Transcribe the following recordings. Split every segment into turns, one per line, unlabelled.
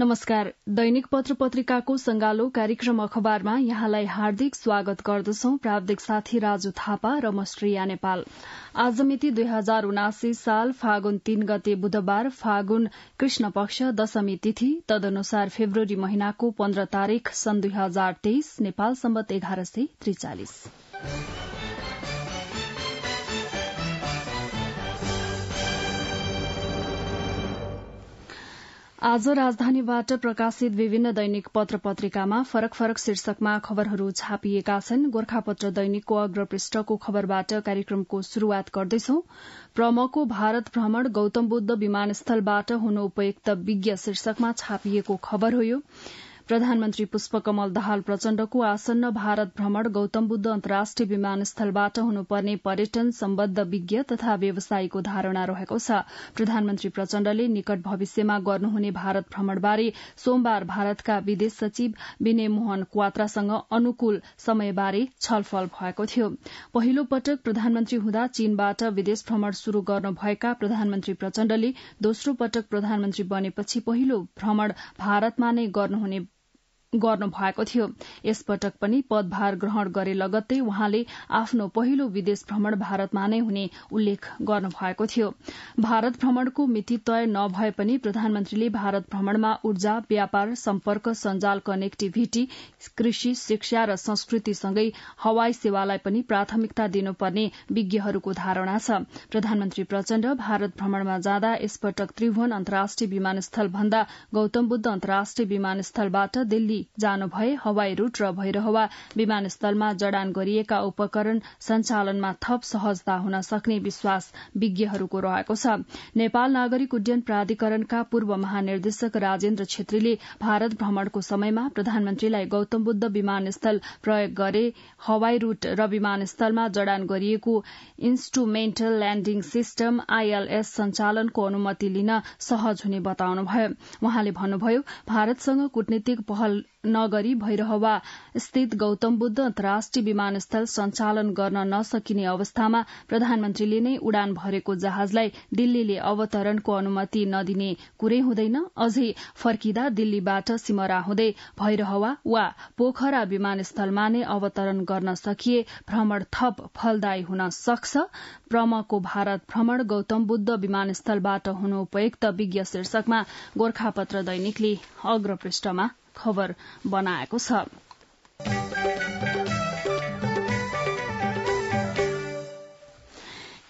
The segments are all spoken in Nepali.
नमस्कार दैनिक पत्र पत्रिकाको संगालो कार्यक्रम अखबारमा यहाँलाई हार्दिक स्वागत गर्दछौ प्राविधिक साथी राजु थापा र म श्रेया नेपाल आज मिति दुई हजार उनासी साल फागुन तीन गते बुधबार फागुन कृष्ण पक्ष दशमी तिथि तदनुसार फेब्रुअरी महिनाको पन्ध्र तारीक सन् दुई हजार तेइस नेपाल सम्बत एघार सय त्रिचालिस आज राजधानीबाट प्रकाशित विभिन्न दैनिक पत्र पत्रिकामा फरक फरक शीर्षकमा खबरहरू छापिएका छन् गोर्खापत्र दैनिकको अग्रपृष्ठको खबरबाट कार्यक्रमको शुरूआत गर्दैछौ प्रमको भारत भ्रमण गौतम बुद्ध विमानस्थलबाट हुनु उपयुक्त विज्ञ शीर्षकमा छापिएको खबर हो प्रधानमन्त्री पुष्पकमल दाहाल प्रचण्डको आसन्न भारत भ्रमण गौतम बुद्ध अन्तर्राष्ट्रिय विमानस्थलबाट हुनुपर्ने पर्यटन सम्बद्ध विज्ञ तथा व्यवसायीको धारणा रहेको छ प्रधानमन्त्री प्रचण्डले निकट भविष्यमा गर्नुहुने भारत भ्रमणबारे सोमबार भारतका विदेश सचिव विनय मोहन क्वात्रासँग अनुकूल समयबारे छलफल भएको थियो पहिलो पटक प्रधानमन्त्री हुँदा चीनबाट विदेश भ्रमण शुरू गर्नुभएका प्रधानमन्त्री प्रचण्डले दोस्रो पटक प्रधानमन्त्री बनेपछि पहिलो भ्रमण भारतमा नै गर्नुहुने गर्नु भएको थियो यसपटक पनि पदभार ग्रहण गरे लगत्तै उहाँले आफ्नो पहिलो विदेश भ्रमण भारतमा नै हुने उल्लेख गर्नुभएको थियो भारत भ्रमणको मिति तय नभए पनि प्रधानमन्त्रीले भारत भ्रमणमा ऊर्जा व्यापार सम्पर्क सञ्जाल कनेक्टिभिटी कृषि शिक्षा र संस्कृतिसँगै हवाई सेवालाई पनि प्राथमिकता दिनुपर्ने विज्ञहरूको धारणा छ प्रधानमन्त्री प्रचण्ड भारत भ्रमणमा जाँदा यसपटक त्रिभुवन अन्तर्राष्ट्रिय विमानस्थल भन्दा गौतम बुद्ध अन्तर्राष्ट्रिय विमानस्थलबाट दिल्ली जानु भए हवाई रूट र भैरहवा विमानस्थलमा जडान गरिएका उपकरण सञ्चालनमा थप सहजता हुन सक्ने विश्वास विज्ञहरूको रहेको छ नेपाल नागरिक उड्डयन प्राधिकरणका पूर्व महानिर्देशक राजेन्द्र छेत्रीले भारत भ्रमणको समयमा प्रधानमन्त्रीलाई गौतम बुद्ध विमानस्थल प्रयोग गरे हवाई रूट र विमानस्थलमा जडान गरिएको इन्स्ट्रुमेन्टल ल्याण्डिङ सिस्टम आईएलएस सञ्चालनको अनुमति लिन सहज हुने बताउनुभयो उहाँले भन्नुभयो भारतसँग कूटनीतिक पहल नगरी भैरहवा स्थित गौतम बुद्ध अन्तर्राष्ट्रिय विमानस्थल सञ्चालन गर्न नसकिने अवस्थामा प्रधानमन्त्रीले नै उडान भरेको जहाजलाई दिल्लीले अवतरणको अनुमति नदिने कुरै हुँदैन अझै फर्किँदा दिल्लीबाट सिमरा हुँदै भैरहवा वा पोखरा विमानस्थलमा नै अवतरण गर्न सकिए भ्रमण थप फलदायी हुन सक्छ प्रमको भारत भ्रमण गौतम बुद्ध विमानस्थलबाट हुनु उपयुक्त विज्ञ शीर्षकमा गोर्खापत्र दैनिकले अग्रपृष्ठमा खबर बनाएको छ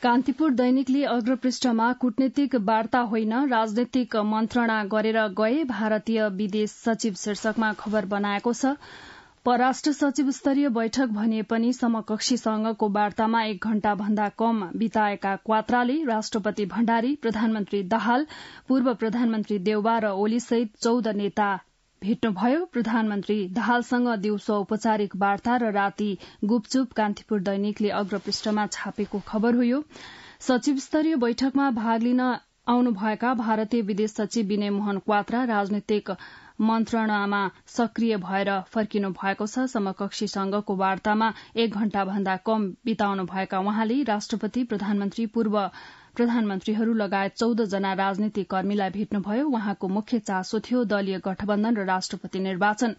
कान्तिपुर दैनिकले अग्रपृष्ठमा कूटनीतिक वार्ता होइन राजनैतिक मन्त्रणा गरेर गए भारतीय विदेश सचिव शीर्षकमा खबर बनाएको छ परराष्ट्र सचिव स्तरीय बैठक भनिए पनि समकक्षीसँगको वार्तामा एक घण्टा भन्दा कम बिताएका क्वात्राले राष्ट्रपति भण्डारी प्रधानमन्त्री दाहाल पूर्व प्रधानमन्त्री देउबा र ओली सहित चौध नेता भेट्नुभयो प्रधानमन्त्री दाहालसँग दिउँसो औपचारिक वार्ता र राति गुपचुप कान्तिपुर दैनिकले अग्रपृष्ठमा छापेको खबर हो सचिव स्तरीय बैठकमा भाग लिन आउनुभएका भारतीय विदेश सचिव विनय मोहन क्वात्रा राजनैतिक मन्त्रणामा सक्रिय भएर फर्किनु भएको छ समकक्षी संघको वार्तामा एक घण्टा भन्दा कम बिताउनु भएका उहाँले राष्ट्रपति प्रधानमन्त्री पूर्व प्रधानमन्त्रीहरू लगायत चौध जना राजनीतिक कर्मीलाई भेट्नुभयो उहाँको मुख्य चासो थियो दलीय गठबन्धन र राष्ट्रपति निर्वाचन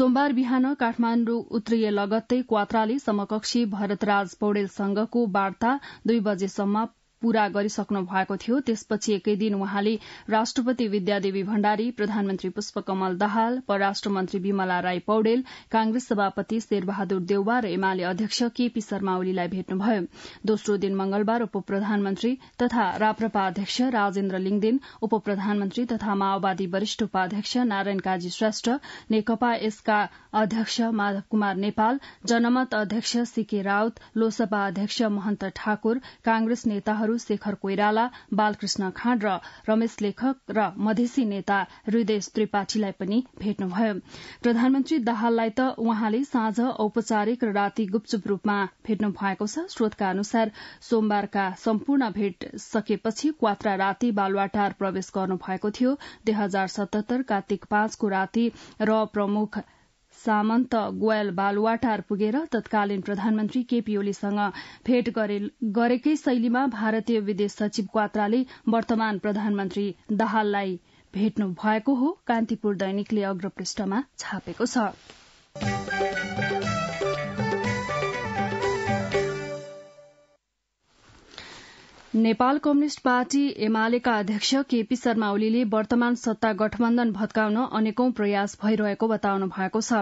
सोमबार बिहान काठमाण्डु उत्रिए लगत्तै क्वात्राले समकक्षी भरतराज पौड़ेलसँगको वार्ता दुई बजेसम्म पूरा गरिसक्नु भएको थियो त्यसपछि एकै दिन उहाँले राष्ट्रपति विद्यादेवी भण्डारी प्रधानमन्त्री पुष्पकमल दाहाल परराष्ट्र मन्त्री विमला राई पौडेल कांग्रेस सभापति शेरबहादुर देउवा र एमाले अध्यक्ष केपी शर्मा ओलीलाई भेट्नुभयो दोस्रो दिन मंगलबार उप प्रधानमन्त्री तथा राप्रपा अध्यक्ष राजेन्द्र लिङदेन उप प्रधानमन्त्री तथा माओवादी वरिष्ठ उपाध्यक्ष नारायण काजी श्रेष्ठ नेकपा यसका अध्यक्ष माधव कुमार नेपाल जनमत अध्यक्ष सीके राउत लोसपा अध्यक्ष महन्त ठाकुर कांग्रेस नेता नेताहरू शेखर कोइराला बालकृष्ण खाँड र रमेश लेखक र मधेसी नेता हृदय त्रिपाठीलाई पनि भेट्नुभयो प्रधानमन्त्री दाहाललाई त उहाँले साँझ औपचारिक र राति गुपचुप रूपमा भेट्नु भएको छ स्रोतका अनुसार सोमबारका सम्पूर्ण भेट सकेपछि क्वात्रा राति बालवाटार प्रवेश गर्नु भएको थियो दुई हजार सतहत्तर कार्तिक पाँचको राति र प्रमुख सामन्त गोयल बालुवाटार पुगेर तत्कालीन प्रधानमन्त्री केपी ओलीसँग भेट गरेकै शैलीमा भारतीय विदेश सचिव क्वात्राले वर्तमान प्रधानमन्त्री दाहाललाई भेट्नु भएको हो कान्तिपुर दैनिकले अग्रपृष्ठमा छापेको
छ
नेपाल कम्युनिष्ट पार्टी एमालेका अध्यक्ष केपी शर्मा ओलीले वर्तमान सत्ता गठबन्धन भत्काउन अनेकौं प्रयास भइरहेको बताउनु भएको छ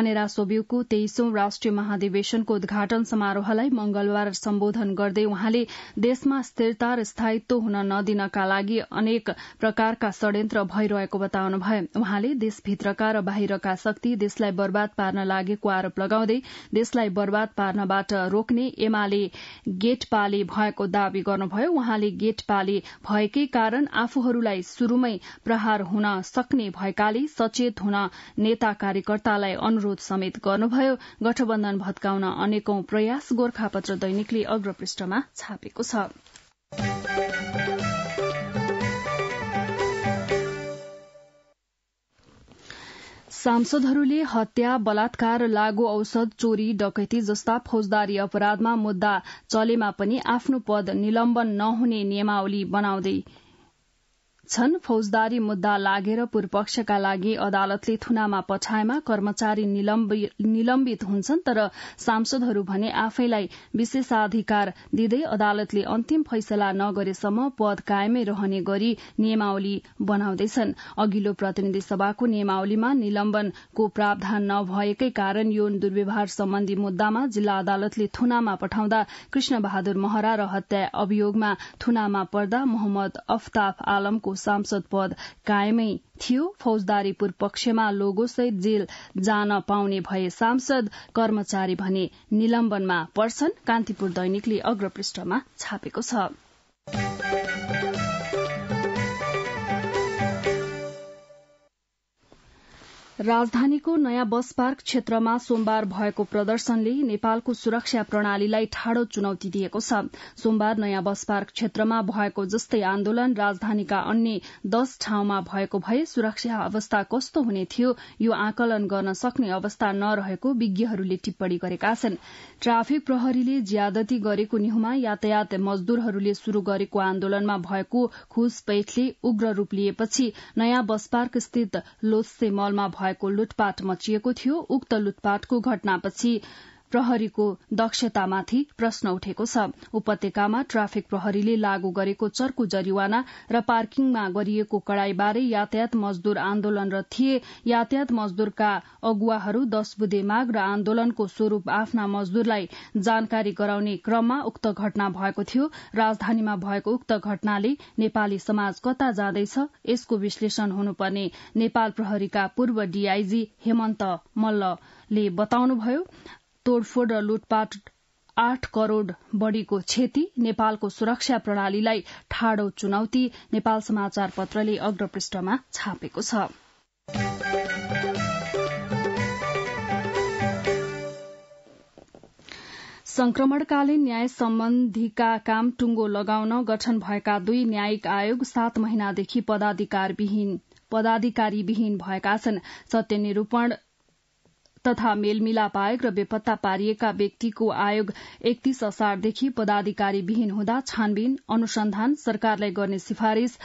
अनेरा सोब्यूको तेइसौं राष्ट्रिय महाधिवेशनको उद्घाटन समारोहलाई मंगलबार सम्बोधन गर्दै वहाँले देशमा स्थिरता र स्थायित्व हुन नदिनका लागि अनेक प्रकारका षड्यन्त्र भइरहेको बताउनु बताउनुभयो वहाँले देशभित्रका र बाहिरका शक्ति देशलाई बर्बाद पार्न लागेको आरोप लगाउँदै देशलाई बर्बाद पार्नबाट रोक्ने एमाले गेटपाले भएको दावी गर्नुभयो भन्नुभयो उहाँले गेटपाले भएकै कारण आफूहरूलाई शुरूमै प्रहार हुन सक्ने भएकाले सचेत हुन नेता कार्यकर्तालाई अनुरोध समेत गर्नुभयो गठबन्धन भत्काउन अनेकौं प्रयास गोर्खापत्र दैनिकले अग्रपृष्ठमा छापेको छ सांसदहरूले हत्या बलात्कार लागू औषध चोरी डकैती जस्ता फौजदारी अपराधमा मुद्दा चलेमा पनि आफ्नो पद निलम्बन नहुने नियमावली बनाउँदै छन् फौजदारी मुद्दा लागेर पूर्वपक्षका लागि अदालतले थुनामा पठाएमा कर्मचारी निलम्बित हुन्छन् तर सांसदहरू भने आफैलाई विशेषाधिकार दिँदै अदालतले अन्तिम फैसला नगरेसम्म पद कायमै रहने गरी नियमावली बनाउँदैछन् अघिल्लो प्रतिनिधि सभाको नियमावलीमा निलम्बनको प्रावधान नभएकै कारण यौन दुर्व्यवहार सम्बन्धी मुद्दामा जिल्ला अदालतले थुनामा पठाउँदा कृष्ण बहादुर महरा र हत्या अभियोगमा थुनामा पर्दा मोहम्मद अफ्ताफ आलमको सांसद पद कायमै थियो फौजदारीपुर पक्षमा लोगोसहित जेल जान पाउने भए सांसद कर्मचारी भने निलम्बनमा पर्छन् कान्तिपुर दैनिकले अग्रपृष्ठमा छापेको छ राजधानीको नयाँ बस पार्क क्षेत्रमा सोमबार भएको प्रदर्शनले नेपालको सुरक्षा प्रणालीलाई ठाडो चुनौती दिएको छ सोमबार नयाँ बस पार्क क्षेत्रमा भएको जस्तै आन्दोलन राजधानीका अन्य दश ठाउँमा भएको भए सुरक्षा अवस्था कस्तो हुने थियो यो आकलन गर्न सक्ने अवस्था नरहेको विज्ञहरूले टिप्पणी गरेका छन् ट्राफिक प्रहरीले ज्यादती गरेको निहुमा यातायात मजदूरहरूले शुरू गरेको आन्दोलनमा भएको घुसपैठले उग्र रूप लिएपछि नयाँ बस पार्क स्थित लोत्से मलमा भएको लुटपाट मचिएको थियो उक्त लुटपाटको घटनापछि प्रहरीको दक्षतामाथि प्रश्न उठेको छ उपत्यकामा ट्राफिक प्रहरीले लागू गरेको चर्को जरिवाना र पार्किङमा गरिएको कड़ाईबारे यातायात मजदूर र थिए यातायात मजदूरका अगुवाहरू दश बुधे माग र आन्दोलनको स्वरूप आफ्ना मजदूरलाई जानकारी गराउने क्रममा उक्त घटना भएको थियो राजधानीमा भएको उक्त घटनाले नेपाली समाज कता जाँदैछ यसको विश्लेषण हुनुपर्ने नेपाल प्रहरीका पूर्व डीआईजी हेमन्त मल्लले बताउनुभयो तोडफोड़ र लुटपाट आठ करोड़ बढ़ीको क्षति नेपालको सुरक्षा प्रणालीलाई ठाडो चुनौती नेपाल समाचार पत्रले अग्रपृष्ठमा छापेको छ संक्रमणकालीन न्याय सम्बन्धीका काम टुङ्गो लगाउन गठन भएका दुई न्यायिक आयोग सात महिनादेखि पदाधिकारविहीन पदाधिकारी विहीन भएका छन् सत्यनिरूपण तथा मेलमिलाप आयोग र बेपत्ता पारिएका व्यक्तिको आयोग एकतीस असारदेखि पदाधिकारी विहीन हुँदा छानबिन अनुसन्धान सरकारलाई गर्ने सिफारिश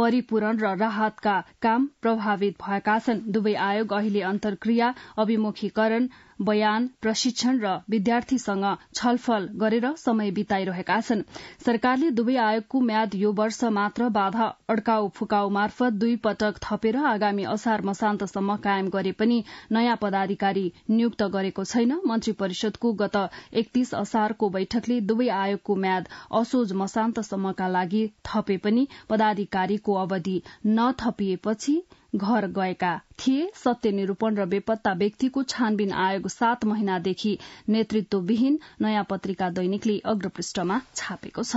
परिपूरण र राहतका काम प्रभावित भएका छन् दुवै आयोग अहिले अन्तर्क्रिया अभिमुखीकरण बयान प्रशिक्षण र विद्यार्थीसँग छलफल गरेर समय बिताइरहेका छन् सरकारले दुवै आयोगको म्याद यो वर्ष मात्र बाधा अड्काउ फुकाउ मार्फत दुई पटक थपेर आगामी असार मसान्तसम्म कायम गरे पनि नयाँ पदाधिकारी नियुक्त गरेको छैन मन्त्री परिषदको गत एकतीस असारको बैठकले दुवै आयोगको म्याद असोज मसान्तसम्मका लागि थपे पनि पदाधिकारीको अवधि नथपिएपछि घर गएका थिए सत्य निरूपण र बेपत्ता व्यक्तिको छानबिन आयोग सात महिनादेखि नेतृत्वविहीन नयाँ पत्रिका दैनिकले अग्रपृष्ठमा छापेको छ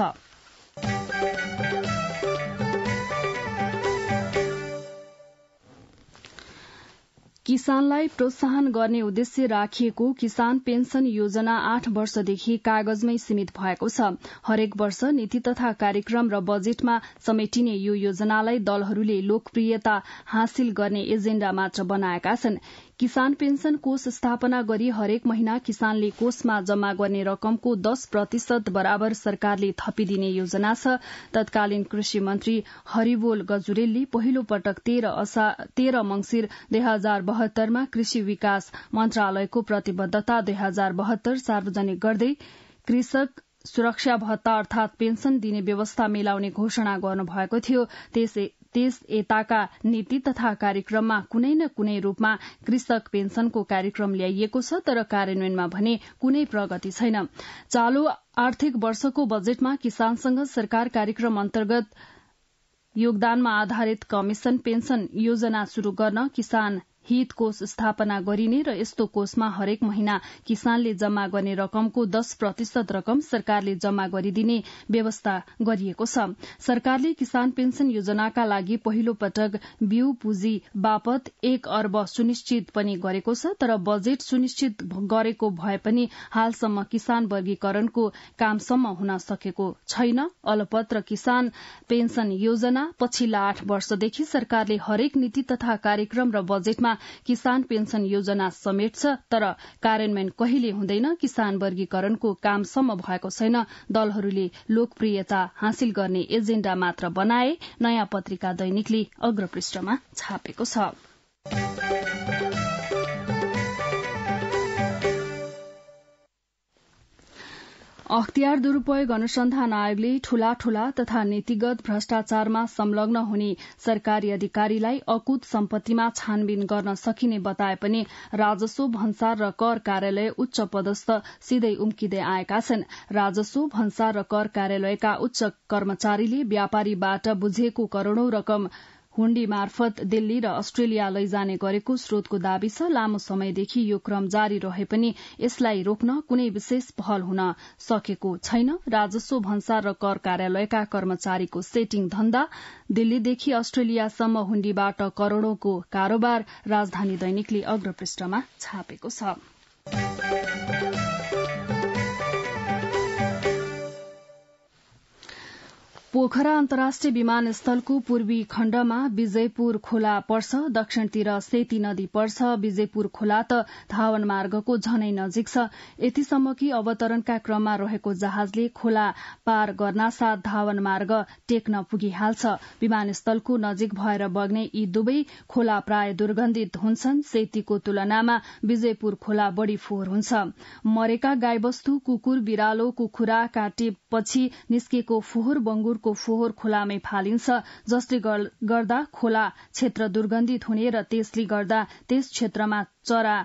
किसानलाई प्रोत्साहन गर्ने उद्देश्य राखिएको किसान पेन्सन योजना आठ वर्षदेखि कागजमै सीमित भएको छ हरेक वर्ष नीति तथा कार्यक्रम र बजेटमा समेटिने यो योजनालाई दलहरूले लोकप्रियता हासिल गर्ने एजेण्डा मात्र बनाएका छन् किसान पेन्सन कोष स्थापना गरी हरेक महिना किसानले कोषमा जम्मा गर्ने रकमको दश प्रतिशत बराबर सरकारले थपिदिने योजना छ तत्कालीन कृषि मन्त्री हरिबोल गजुरेलले पहिलो पटक तेह्र मंगिर दुई हजार बहत्तरमा कृषि विकास मन्त्रालयको प्रतिबद्धता दुई हजार बहत्तर सार्वजनिक गर्दै कृषक सुरक्षा भत्ता अर्थात पेन्सन दिने व्यवस्था मिलाउने घोषणा गर्नुभएको थियो त्यस यताका नीति तथा कार्यक्रममा कुनै न कुनै रूपमा कृषक पेन्सनको कार्यक्रम ल्याइएको छ तर कार्यान्वयनमा भने कुनै प्रगति छैन चालू आर्थिक वर्षको बजेटमा किसानसँग सरकार कार्यक्रम अन्तर्गत योगदानमा आधारित कमिशन पेन्सन योजना शुरू गर्न किसान हित कोष स्थापना गरिने र यस्तो कोषमा हरेक महिना किसानले जम्मा गर्ने रकमको दश प्रतिशत रकम सरकारले जम्मा गरिदिने व्यवस्था गरिएको छ सरकारले किसान पेन्सन योजनाका लागि पहिलो पटक बिउ पुँजी बापत एक अर्ब सुनिश्चित पनि गरेको छ तर बजेट सुनिश्चित गरेको भए पनि हालसम्म किसान वर्गीकरणको कामसम्म हुन सकेको छैन अलपत्र किसान पेन्सन योजना पछिल्ला आठ वर्षदेखि सरकारले हरेक नीति तथा कार्यक्रम र बजेटमा किसान पेन्सन योजना समेट छ तर कार्यान्वयन कहिले हुँदैन किसान वर्गीकरणको कामसम्म भएको छैन दलहरूले लोकप्रियता हासिल गर्ने एजेण्डा मात्र बनाए नयाँ पत्रिका दैनिकले अग्रपृष्ठमा छापेको छ अख्तियार दुरूपयोग अनुसन्धान आयोगले ठूला ठूला तथा नीतिगत भ्रष्टाचारमा संलग्न हुने सरकारी अधिकारीलाई अकुत सम्पत्तिमा छानबिन गर्न सकिने बताए पनि राजस्व भन्सार र कर कार्यालय उच्च पदस्थ सिधै उम्किँदै आएका छन् राजस्व भन्सार र कर कार्यालयका उच्च कर्मचारीले व्यापारीबाट बुझेको करोड़ौं रकम हुण्डी मार्फत दिल्ली र अस्ट्रेलिया लैजाने गरेको स्रोतको दावी छ लामो समयदेखि यो क्रम जारी रहे पनि यसलाई रोक्न कुनै विशेष पहल हुन सकेको छैन राजस्व भन्सार र कर कार्यालयका कर्मचारीको सेटिङ धन्दा दिल्लीदेखि अस्ट्रेलियासम्म हुण्डीबाट करोड़ौंको कारोबार राजधानी दैनिकले अग्रपृष्ठमा छापेको छ पोखरा अन्तर्राष्ट्रिय विमानस्थलको पूर्वी खण्डमा विजयपुर खोला पर्छ दक्षिणतिर सेती नदी पर्छ विजयपुर खोला त धावन मार्गको झनै नजिक छ यतिसम्म कि अवतरणका क्रममा रहेको जहाजले खोला पार गर्न साथ धावन मार्ग टेक्न पुगिहाल्छ विमानस्थलको नजिक भएर बग्ने यी दुवै खोला प्राय दुर्गन्धित हुन्छन् सेतीको तुलनामा विजयपुर खोला बढ़ी फोहोर हुन्छ मरेका गाईवस्तु कुकुर बिरालो कुखुरा काटेपछि निस्केको फोहोर बंगुर पानीको फोहोर खोलामै फालिन्छ जसले गर्दा खोला क्षेत्र दुर्गन्धित हुने र त्यसले गर्दा त्यस क्षेत्रमा चरा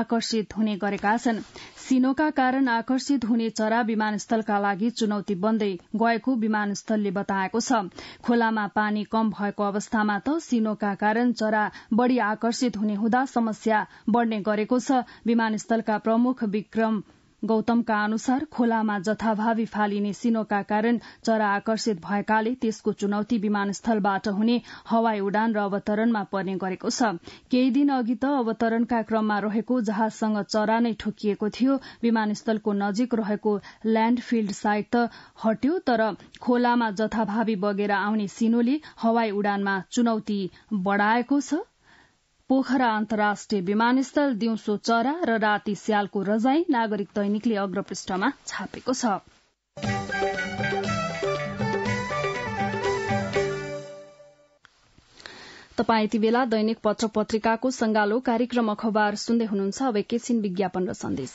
आकर्षित हुने गरेका छन् सिनोका कारण आकर्षित हुने चरा विमानस्थलका लागि चुनौती बन्दै गएको विमानस्थलले बताएको छ खोलामा पानी कम भएको अवस्थामा त सिनोका कारण चरा बढ़ी आकर्षित हुने हुँदा समस्या बढ़ने गरेको छ विमानस्थलका प्रमुख विक्रम गौतमका अनुसार खोलामा जथाभावी फालिने सिनोका कारण चरा आकर्षित भएकाले त्यसको चुनौती विमानस्थलबाट हुने हवाई उडान र अवतरणमा पर्ने गरेको छ केही दिन अघि त अवतरणका क्रममा रहेको जहाजसँग चरा नै ठोकिएको थियो विमानस्थलको नजिक रहेको ल्याण्ड साइट त हट्यो तर खोलामा जथाभावी बगेर आउने सिनोले हवाई उडानमा चुनौती बढ़ाएको छ पोखरा अन्तर्राष्ट्रिय विमानस्थल दिउँसो चरा र राति स्यालको रजाई नागरिक दैनिकले अग्रपृष्ठमा छापेको छ तपाईँ यति बेला दैनिक पत्र पत्रिकाको संगालो कार्यक्रम अखबार सुन्दै हुनुहुन्छ अब एकैछिन विज्ञापन र सन्देश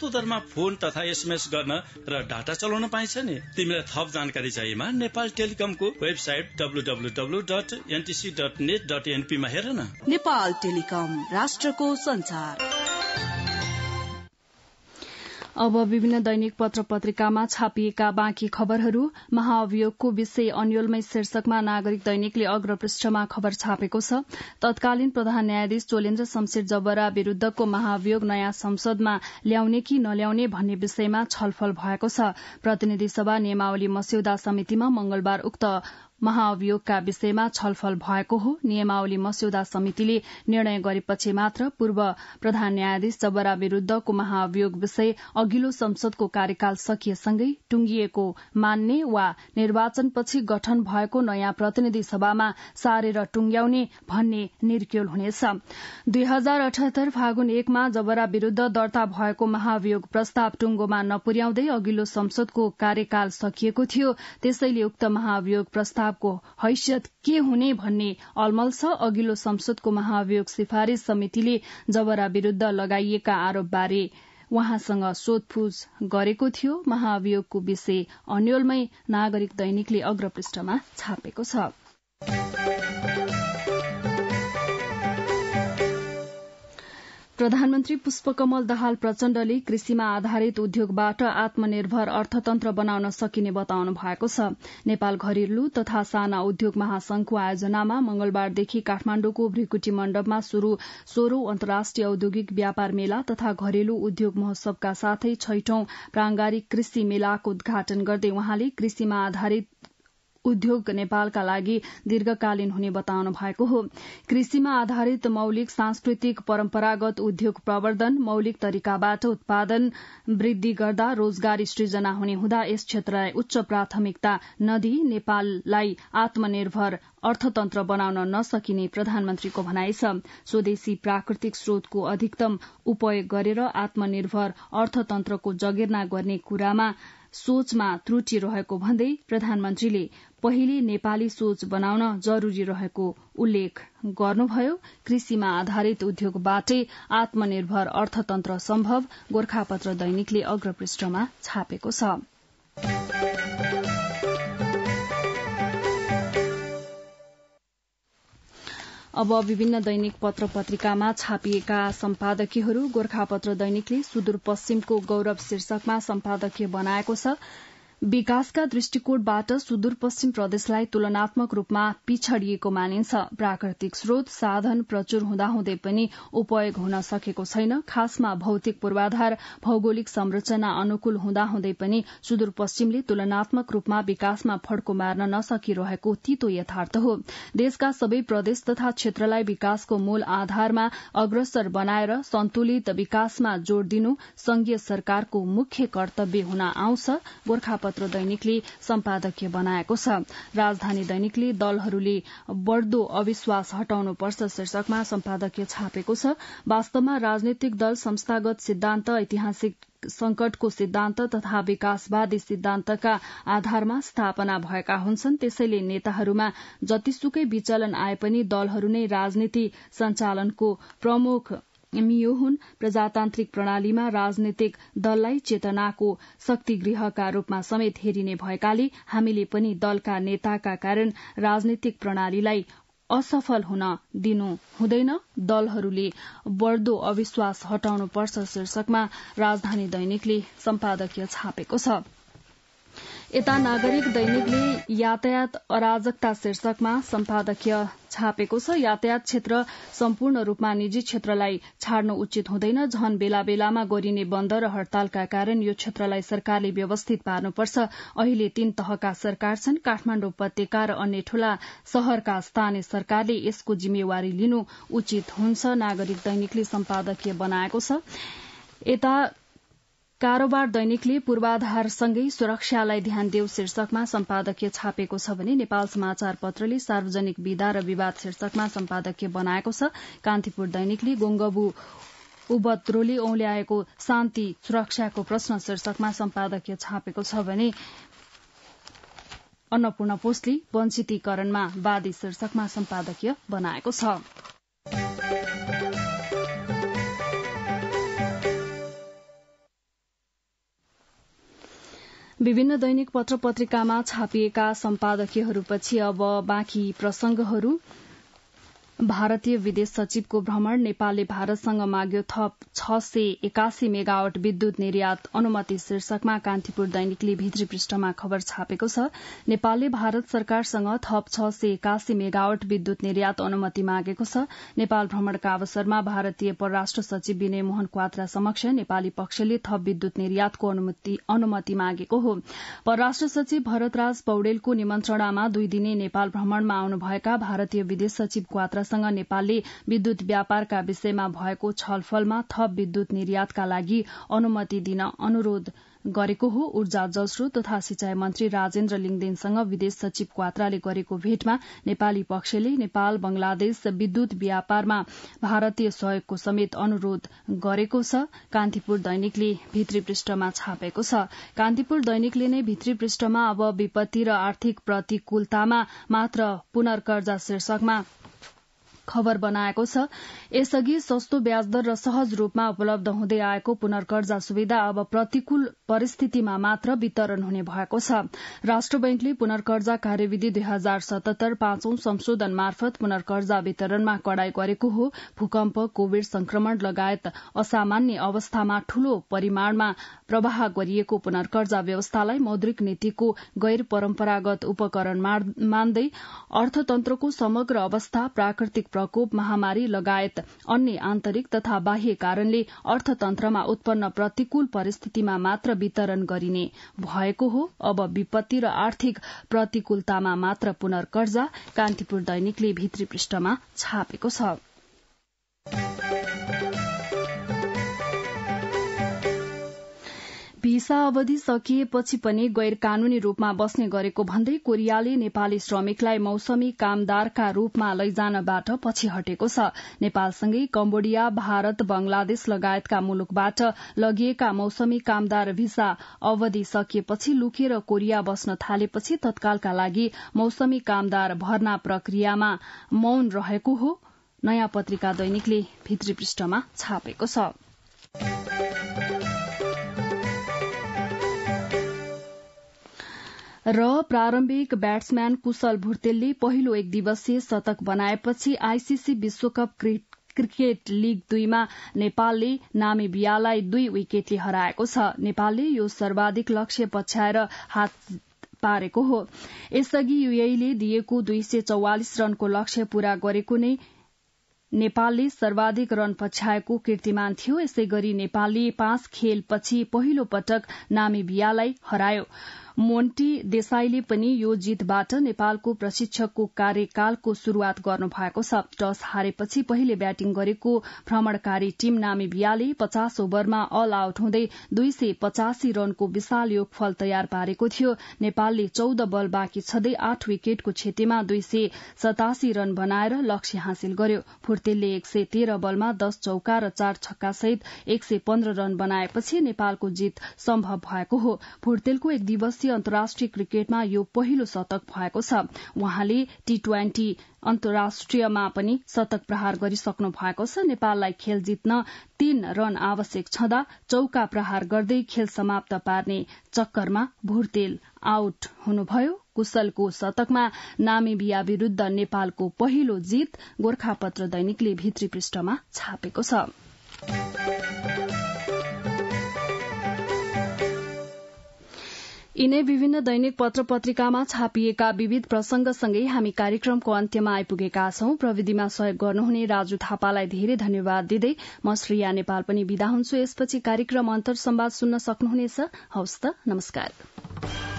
सस्तो दरमा फोन तथा एसएमएस गर्न र डाटा चलाउन पाइन्छ नि तिमीलाई थप जानकारी चाहिएमा नेपाल टेलिकमको website dot NTC dot net dot एनपीमा हेर न नेपाल टेलिकम राष्ट्रको संचार अब विभिन्न दैनिक पत्र पत्रिकामा छापिएका बाँकी खबरहरू महाअभियोगको विषय अन्यलमै शीर्षकमा नागरिक दैनिकले अग्रपृष्ठमा खबर छापेको छ तत्कालीन प्रधान न्यायाधीश चोलेन्द्र शमशेर जबरा विरूद्धको महाअभियोग नयाँ संसदमा ल्याउने कि नल्याउने भन्ने विषयमा छलफल भएको छ प्रतिनिधि सभा नियमावली मस्यौदा समितिमा मंगलबार उक्त महाअभियोगका विषयमा छलफल भएको हो नियमावली मस्यौदा समितिले निर्णय गरेपछि मात्र पूर्व प्रधान न्यायाधीश जबरा विरूद्धको महाअभियोग विषय अघिल्लो संसदको कार्यकाल सकिएसँगै टुंगिएको मान्ने वा निर्वाचनपछि गठन भएको नयाँ प्रतिनिधि सभामा सारेर टुंग्याउने भन्ने निर्क्योल हुनेछ दुई हजार अठहत्तर फागुन एकमा जबरा विरूद्ध दर्ता भएको महाभियोग प्रस्ताव टुङ्गोमा नपुर्याउँदै अघिल्लो संसदको कार्यकाल सकिएको थियो त्यसैले उक्त महाभियोग प्रस्ताव चुनावको हैसियत के हुने भन्ने अलमल छ अघिल्लो संसदको महाभियोग सिफारिश समितिले जबरा विरूद्ध लगाइएका आरोपबारे उहाँसँग सोधपूछ गरेको थियो महाभियोगको विषय अन्यलमै नागरिक दैनिकले अग्रपृष्ठमा छापेको
छ
प्रधानमन्त्री पुष्पकमल दाहाल प्रचण्डले कृषिमा आधारित उद्योगबाट आत्मनिर्भर अर्थतन्त्र बनाउन सकिने बताउनु भएको छ नेपाल घरेलु तथा साना उद्योग महासंघको आयोजनामा मंगलबारदेखि काठमाण्डुको भ्रिकुटी मण्डपमा शुरू सोह्रौं अन्तर्राष्ट्रिय औद्योगिक व्यापार मेला तथा घरेलु उद्योग महोत्सवका साथै छैठौं प्रांगारिक कृषि मेलाको उद्घाटन गर्दै वहाँले कृषिमा आधारित उद्योग नेपालका लागि दीर्घकालीन हुने बताउनु भएको हो कृषिमा आधारित मौलिक सांस्कृतिक परम्परागत उद्योग प्रवर्धन मौलिक तरिकाबाट उत्पादन वृद्धि गर्दा रोजगारी सृजना हुने हुँदा यस क्षेत्रलाई उच्च प्राथमिकता नदी नेपाललाई आत्मनिर्भर अर्थतन्त्र बनाउन नसकिने प्रधानमन्त्रीको भनाइ छ स्वदेशी प्राकृतिक स्रोतको अधिकतम उपयोग गरेर आत्मनिर्भर अर्थतन्त्रको जगेर्ना गर्ने कुरामा सोचमा त्रुटि रहेको भन्दै प्रधानमन्त्रीले पहिले नेपाली सोच बनाउन जरूरी रहेको उल्लेख गर्नुभयो कृषिमा आधारित उद्योगबाटै आत्मनिर्भर अर्थतन्त्र सम्भव गोर्खापत्र दैनिकले अग्रपृष्ठमा छापेको छ अब विभिन्न दैनिक पत्र पत्रिकामा छापिएका सम्पादकीयहरू गोर्खापत्र दैनिकले सुदूरपश्चिमको गौरव शीर्षकमा सम्पादकीय बनाएको छ विकासका दृष्टिकोणबाट सुदूरपश्चिम प्रदेशलाई तुलनात्मक रूपमा पिछड़िएको मानिन्छ प्राकृतिक स्रोत साधन प्रचुर हुँदाहुँदै पनि उपयोग हुन सकेको छैन खासमा भौतिक पूर्वाधार भौगोलिक संरचना अनुकूल हुँदाहुँदै पनि सुदूरपश्चिमले तुलनात्मक रूपमा विकासमा फड्को मार्न नसकिरहेको तितो यथार्थ हो देशका सबै प्रदेश तथा क्षेत्रलाई विकासको मूल आधारमा अग्रसर बनाएर सन्तुलित विकासमा जोड़ दिनु संघीय सरकारको मुख्य कर्तव्य हुन आउँछ पत्र दैनिकले सम्पादकीय बनाएको छ राजधानी दैनिकले दलहरूले बढ़दो अविश्वास हटाउनुपर्छ शीर्षकमा सम्पादकीय छापेको छ वास्तवमा राजनैतिक दल संस्थागत सिद्धान्त ऐतिहासिक संकटको सिद्धान्त तथा विकासवादी सिद्धान्तका आधारमा स्थापना भएका हुन्छन् त्यसैले नेताहरूमा जतिसुकै विचलन आए पनि दलहरू नै राजनीति संचालनको प्रमुख मियो हुन् प्रजातान्त्रिक प्रणालीमा राजनैतिक दललाई चेतनाको शक्तिगृहका रूपमा समेत हेरिने भएकाले हामीले पनि दलका नेताका कारण राजनैतिक प्रणालीलाई असफल हुन दिनु हुँदैन दलहरूले बढ़दो अविश्वास हटाउनुपर्छ शीर्षकमा राजधानी दैनिकले सम्पादकीय छापेको छ यता नागरिक दैनिकले यातायात अराजकता शीर्षकमा सम्पादकीय छापेको छ यातायात क्षेत्र सम्पूर्ण रूपमा निजी क्षेत्रलाई छाड्नु उचित हुँदैन झन बेला बेलामा गरिने बन्द र हड़तालका कारण यो क्षेत्रलाई सरकारले व्यवस्थित पार्नुपर्छ अहिले तीन तहका सरकार छन् काठमाण्डु उपत्यका र अन्य ठूला शहरका स्थानीय सरकारले यसको जिम्मेवारी लिनु उचित हुन्छ नागरिक दैनिकले सम्पादकीय बनाएको छ यता कारोबार दैनिकले पूर्वाधारसँगै सुरक्षालाई ध्यान देऊ शीर्षकमा सम्पादकीय छापेको छ भने नेपाल समाचार पत्रले सार्वजनिक विदा र विवाद शीर्षकमा सम्पादकीय बनाएको छ कान्तिपुर दैनिकले गोंगबु उबत्रोले औल्याएको शान्ति सुरक्षाको प्रश्न शीर्षकमा सम्पादकीय छापेको छ भने अन्नपूर्ण पोस्टले वञ्चितीकरणमा वादी शीर्षकमा सम्पादकीय बनाएको छ विभिन्न दैनिक पत्र पत्रिकामा छापिएका सम्पादकीयहरूपछि अब बाँकी प्रसंगहरू भारतीय विदेश सचिवको भ्रमण नेपालले भारतसँग माग्यो थप छ सय एकासी मेगावट विद्युत निर्यात अनुमति शीर्षकमा कान्तिपुर दैनिकले भित्री पृष्ठमा खबर छापेको छ नेपालले भारत सरकारसँग थप छ सय एकासी मेगावट विद्युत निर्यात अनुमति मागेको छ नेपाल भ्रमणका अवसरमा भारतीय परराष्ट्र सचिव विनय मोहन क्वात्रा समक्ष नेपाली पक्षले थप विद्युत निर्यातको अनुमति मागेको हो परराष्ट्र सचिव भरतराज पौडेलको निमन्त्रणामा दुई दिने नेपाल भ्रमणमा आउनुभएका भारतीय विदेश सचिव क्वात्रा सँग नेपालले विद्युत व्यापारका विषयमा भएको छलफलमा थप विद्युत निर्यातका लागि अनुमति दिन अनुरोध गरेको हो ऊर्जा जलस्रोत तथा सिंचाई मन्त्री राजेन्द्र लिङदेनसँग विदेश सचिव क्वात्राले गरेको भेटमा नेपाली पक्षले नेपाल बंगलादेश विद्युत व्यापारमा भारतीय सहयोगको समेत अनुरोध गरेको छ कान्तिपुर दैनिकले भित्री पृष्ठमा छापेको छ कान्तिपुर दैनिकले नै भित्री पृष्ठमा अब विपत्ति र आर्थिक प्रतिकूलतामा मात्र पुनर्कर्जा शीर्षकमा खबर बनाएको छ यसअघि सस्तो ब्याजदर र सहज रूपमा उपलब्ध हुँदै आएको पुनर्कर्जा सुविधा अब प्रतिकूल परिस्थितिमा मात्र वितरण हुने भएको छ राष्ट्र बैंकले पुनर्कर्जा कार्यविधि दुई हजार सतहत्तर पाँचौं संशोधन मार्फत पुनर्कर्जा वितरणमा कड़ाई गरेको हो भूकम्प कोविड संक्रमण लगायत असामान्य अवस्थामा ठूलो परिमाणमा प्रवाह गरिएको पुनर्कर्जा व्यवस्थालाई मौद्रिक नीतिको गैर परम्परागत उपकरण मान्दै अर्थतन्त्रको समग्र अवस्था प्राकृतिक प्रकोप महामारी लगायत अन्य आन्तरिक तथा बाह्य कारणले अर्थतन्त्रमा उत्पन्न प्रतिकूल परिस्थितिमा मात्र वितरण गरिने भएको हो अब विपत्ति र आर्थिक प्रतिकूलतामा मात्र पुनर्कर्जा कान्तिपुर दैनिकले भित्री पृष्ठमा छापेको छ भिसा अवधि सकिएपछि पनि गैर कानूनी रूपमा बस्ने गरेको भन्दै कोरियाले नेपाली श्रमिकलाई मौसमी कामदारका रूपमा लैजानबाट पछि हटेको छ नेपालसँगै कम्बोडिया भारत बंगलादेश लगायतका मुलुकबाट लगिएका मौसमी कामदार भिसा अवधि सकिएपछि लुकेर कोरिया बस्न थालेपछि तत्कालका लागि मौसमी कामदार भर्ना प्रक्रियामा मौन रहेको हो नयाँ पत्रिका दैनिकले भित्री पृष्ठमा छापेको छ र प्रारम्भिक ब्याट्सम्यान कुशल भुर्तेलले पहिलो एक दिवसीय शतक बनाएपछि आईसीसी विश्वकप क्रिकेट लीग दुईमा नेपालले नामेबियालाई दुई विकेटले हराएको छ नेपालले यो सर्वाधिक लक्ष्य पछ्याएर हात पारेको हो यसअघि युएले दिएको दुई सय चौवालिस रनको लक्ष्य पूरा गरेको नै नेपालले सर्वाधिक रन पछ्याएको कीर्तिमान थियो यसै गरी नेपालले पाँच खेलपछि पहिलो पटक नामेबियालाई हरायो मोन्टी देसाईले पनि यो जीतबाट नेपालको प्रशिक्षकको कार्यकालको शुरूआत गर्नु भएको छ टस हारेपछि पहिले ब्याटिङ गरेको भ्रमणकारी टीम नामिबियाले पचास ओभरमा अल आउट हुँदै दुई सय पचासी रनको विशाल योगफल तयार पारेको थियो नेपालले चौध बल बाँकी छँदै आठ विकेटको क्षतिमा दुई सय सतासी रन बनाएर लक्ष्य हासिल गर्यो फुर्तेलले एक सय तेह्र बलमा दस चौका र चार छक्का सहित एक सय पन्ध्र रन बनाएपछि नेपालको जीत सम्भव भएको हो फुर्तेलको एक दिवस अन्तर्राष्ट्रिय अन्तर्राष्ट्रिय क्रिकेटमा यो पहिलो शतक भएको छ वहाँले टी ट्वेन्टी अन्तर्राष्ट्रियमा पनि शतक प्रहार गरिसक्नु भएको छ नेपाललाई खेल जित्न तीन रन आवश्यक छँदा चौका प्रहार गर्दै खेल समाप्त पार्ने चक्करमा भुर्तेल आउट हुनुभयो कुशलको शतकमा नामेबिया विरूद्ध नेपालको पहिलो जित गोर्खापत्र दैनिकले भित्री पृष्ठमा छापेको
छ
यिनै विभिन्न दैनिक पत्र पत्रिकामा छापिएका विविध प्रसंगसँगै हामी कार्यक्रमको अन्त्यमा आइपुगेका छौं प्रविधिमा सहयोग गर्नुहुने राजु थापालाई धेरै धन्यवाद दिँदै म श्रेया नेपाल पनि विदा हुन्छु यसपछि कार्यक्रम अन्तर सम्वाद सुन्न सक्नुहुनेछ हवस् त नमस्कार